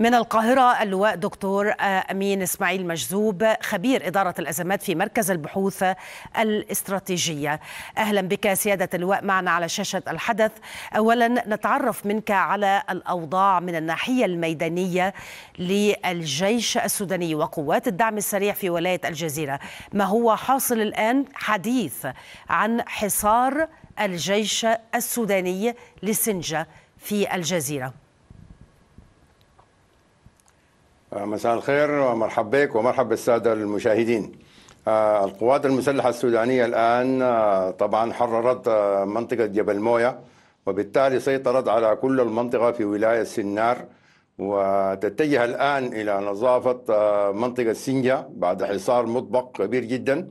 من القاهرة اللواء دكتور آه، أمين إسماعيل مجذوب خبير إدارة الأزمات في مركز البحوث الاستراتيجية أهلا بك سيادة اللواء معنا على شاشة الحدث أولا نتعرف منك على الأوضاع من الناحية الميدانية للجيش السوداني وقوات الدعم السريع في ولاية الجزيرة ما هو حاصل الآن حديث عن حصار الجيش السوداني لسنجة في الجزيره مساء الخير ومرحب بك ومرحب بالسادة المشاهدين آه، القوات المسلحة السودانية الآن آه، طبعا حررت آه، منطقة جبل موية وبالتالي سيطرت على كل المنطقة في ولاية سنار وتتجه الآن إلى نظافة منطقة سنجة بعد حصار مطبق كبير جدا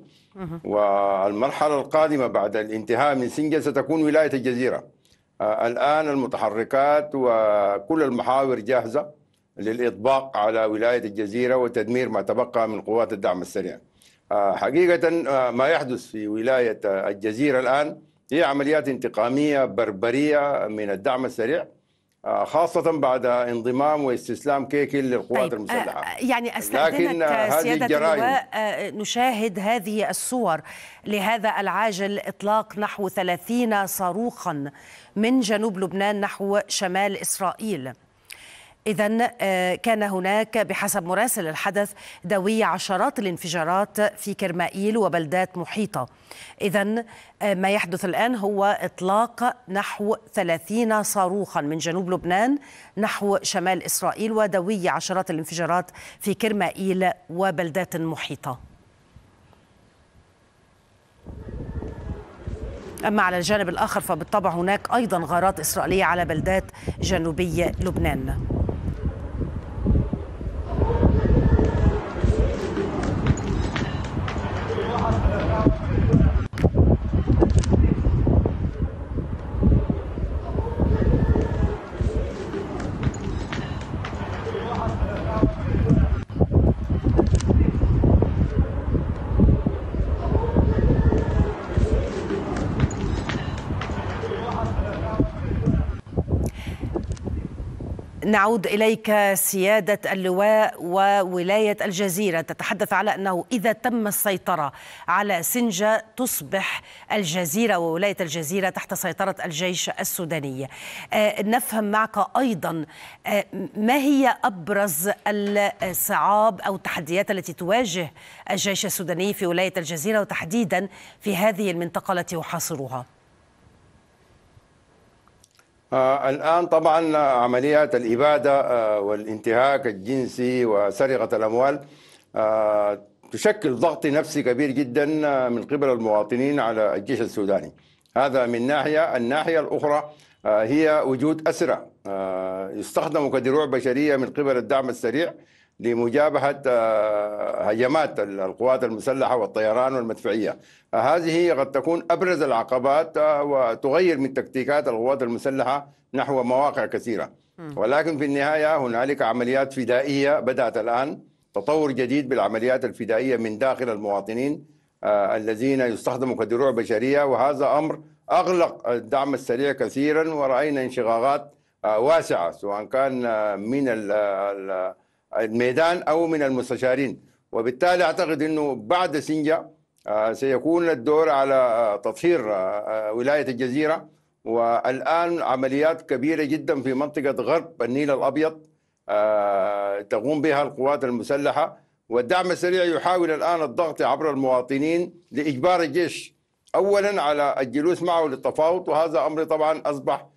والمرحلة القادمة بعد الانتهاء من سنجة ستكون ولاية الجزيرة الآن المتحركات وكل المحاور جاهزة للإطباق على ولاية الجزيرة وتدمير ما تبقى من قوات الدعم السريع آه، حقيقة آه، ما يحدث في ولاية الجزيرة الآن هي عمليات انتقامية بربرية من الدعم السريع آه، خاصة بعد انضمام واستسلام كيكل للقوات طيب المسلحة يعني أستأذنك سيادة اللواء نشاهد هذه الصور لهذا العاجل إطلاق نحو ثلاثين صاروخا من جنوب لبنان نحو شمال إسرائيل إذا آه، كان هناك بحسب مراسل الحدث دوي عشرات الانفجارات في كرمائيل وبلدات محيطة إذا آه، ما يحدث الآن هو إطلاق نحو 30 صاروخا من جنوب لبنان نحو شمال إسرائيل ودوي عشرات الانفجارات في كرمائيل وبلدات محيطة أما على الجانب الآخر فبالطبع هناك أيضا غارات إسرائيلية على بلدات جنوبي لبنان نعود إليك سيادة اللواء وولاية الجزيرة تتحدث على أنه إذا تم السيطرة على سنجة تصبح الجزيرة وولاية الجزيرة تحت سيطرة الجيش السوداني آه، نفهم معك أيضا آه، ما هي أبرز الصعاب أو التحديات التي تواجه الجيش السوداني في ولاية الجزيرة وتحديدا في هذه المنطقة التي يحاصرها آه، الآن طبعا عمليات الإبادة آه، والانتهاك الجنسي وسرقة الأموال آه، تشكل ضغط نفسي كبير جدا من قبل المواطنين على الجيش السوداني هذا من ناحية الناحية الأخرى هي وجود أسرى يستخدم كدروع بشرية من قبل الدعم السريع لمجابهة هجمات القوات المسلحة والطيران والمدفعية هذه قد تكون أبرز العقبات آه، وتغير من تكتيكات القوات المسلحة نحو مواقع كثيرة ولكن في النهاية هنالك عمليات فدائية بدأت الآن تطور جديد بالعمليات الفدائية من داخل المواطنين آه، الذين يستخدموا كدروع بشرية وهذا أمر أغلق الدعم السريع كثيرا ورأينا انشغاغات آه، واسعة سواء كان من الميدان او من المستشارين وبالتالي اعتقد انه بعد سنجا آه، سيكون الدور على آه، تطهير آه، ولايه الجزيره والان عمليات كبيره جدا في منطقه غرب النيل الابيض تقوم بها القوات المسلحه والدعم السريع يحاول الان الضغط عبر المواطنين لاجبار الجيش اولا على الجلوس معه للتفاوض وهذا امر طبعا اصبح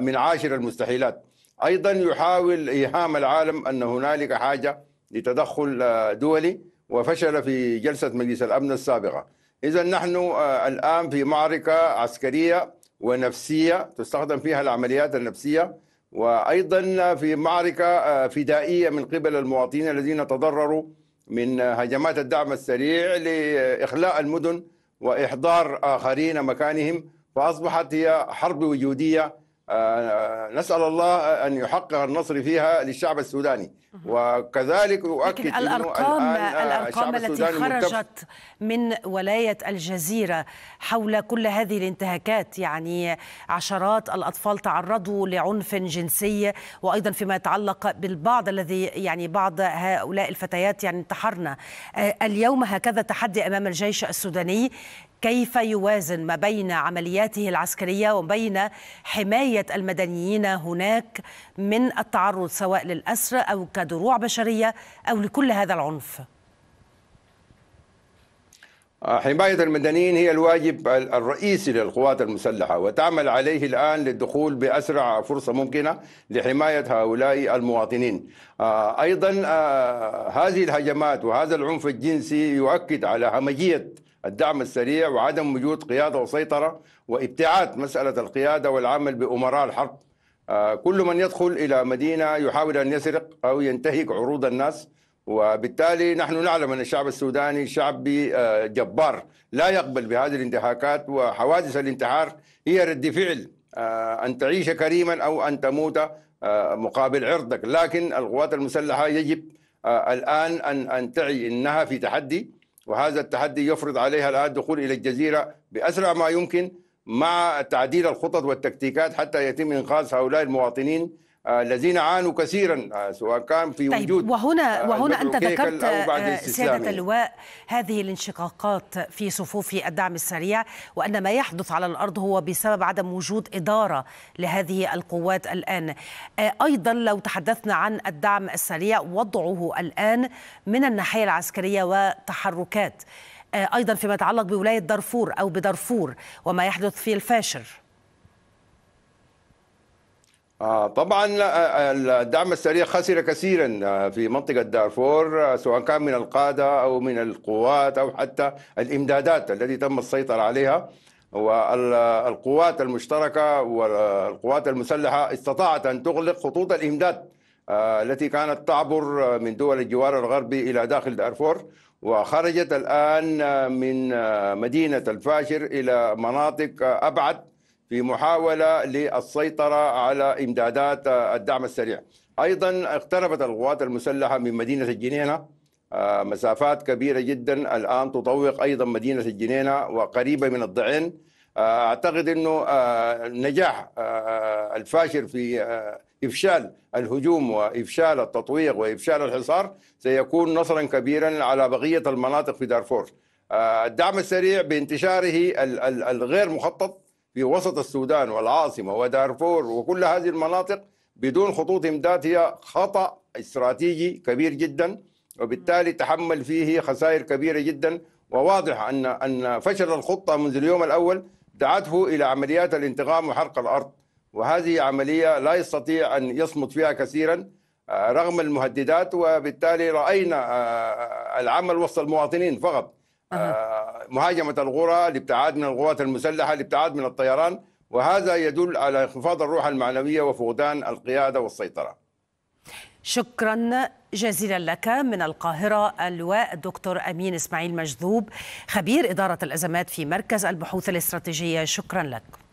من عاشر المستحيلات ايضا يحاول ايهام العالم ان هنالك حاجه لتدخل آه، دولي وفشل في جلسه مجلس الامن السابقه اذا نحن آه، الان في معركه عسكريه ونفسيه تستخدم فيها العمليات النفسيه وايضا في معركه آه، فدائيه من قبل المواطنين الذين تضرروا من هجمات الدعم السريع لاخلاء المدن واحضار اخرين مكانهم فاصبحت هي حرب وجوديه آه، نسأل الله أن يحقق النصر فيها للشعب السوداني وكذلك أؤكد لكن الأرقام, آه، الأرقام التي خرجت من ولاية الجزيرة حول كل هذه الانتهاكات يعني عشرات الأطفال تعرضوا لعنف جنسي وأيضا فيما يتعلق بالبعض الذي يعني بعض هؤلاء الفتيات يعني انتحرنا آه، اليوم هكذا تحدي أمام الجيش السوداني كيف يوازن ما بين عملياته العسكرية وبين حماية حماية المدنيين هناك من التعرض سواء للأسر أو كدروع بشرية أو لكل هذا العنف؟ آه، حماية المدنيين هي الواجب الرئيسي للقوات المسلحة وتعمل عليه الآن للدخول بأسرع فرصة ممكنة لحماية هؤلاء المواطنين آه، أيضا آه، هذه الهجمات وهذا العنف الجنسي يؤكد على همجية الدعم السريع وعدم وجود قيادة وسيطرة وابتعاد مسألة القيادة والعمل بأمراء الحرب آه، كل من يدخل إلى مدينة يحاول أن يسرق أو ينتهك عروض الناس وبالتالي نحن نعلم أن الشعب السوداني شعب آه، جبار لا يقبل بهذه الانتهاكات وحوادث الانتحار هي رد فعل آه، أن تعيش كريما أو أن تموت مقابل عرضك لكن القوات المسلحة يجب الآن أن أن تعي أنها في تحدي وهذا التحدي يفرض عليها الآن دخول إلى الجزيرة بأسرع ما يمكن مع تعديل الخطط والتكتيكات حتى يتم إنقاذ هؤلاء المواطنين الذين عانوا كثيرا آه، سواء كان في طيب وجود وهنا آه، وهنا انت ذكرت آه، سياده اللواء هذه الانشقاقات في صفوف الدعم السريع وان ما يحدث على الارض هو بسبب عدم وجود اداره لهذه القوات الان ايضا لو تحدثنا عن الدعم السريع وضعه الان من الناحيه العسكريه وتحركات ايضا فيما يتعلق بولايه دارفور او بدارفور وما يحدث في الفاشر آه طبعا آه، آه، الدعم السريع خسر كثيرا آه، في منطقة دارفور سواء كان من القادة أو من القوات أو حتى الإمدادات التي تم السيطرة عليها والقوات المشتركة والقوات المسلحة استطاعت أن تغلق خطوط الإمداد التي كانت تعبر من دول الجوار الغربي إلى داخل دارفور وخرجت الآن من مدينة الفاشر إلى مناطق أبعد في محاولة للسيطرة على إمدادات الدعم السريع أيضا اقتربت القوات المسلحة من مدينة الجنينة آه، مسافات كبيرة جدا الآن تطوق أيضا مدينة الجنينة وقريبة من الضعين آه، أعتقد أنه آه، نجاح الفاشل في إفشال الهجوم وإفشال التطويق وإفشال الحصار سيكون نصرا كبيرا على بقية المناطق في دارفور الدعم السريع بانتشاره الغير مخطط في وسط السودان والعاصمة ودارفور وكل هذه المناطق بدون خطوط إمداد هي خطأ استراتيجي كبير جدا وبالتالي تحمل فيه خسائر كبيرة جدا وواضح أن أن فشل الخطة منذ اليوم الأول دعته إلى عمليات الانتقام وحرق الأرض وهذه عملية لا يستطيع أن يصمت فيها كثيرا آه، رغم المهددات وبالتالي رأينا آه، آه، العمل وسط المواطنين فقط أه. مهاجمة القرى الابتعاد من القوات المسلحة الابتعاد من الطيران وهذا يدل على انخفاض الروح المعنوية وفقدان القيادة والسيطرة شكرا جزيلا لك من القاهرة اللواء الدكتور أمين إسماعيل مجذوب خبير إدارة الأزمات في مركز البحوث الاستراتيجية شكرا لك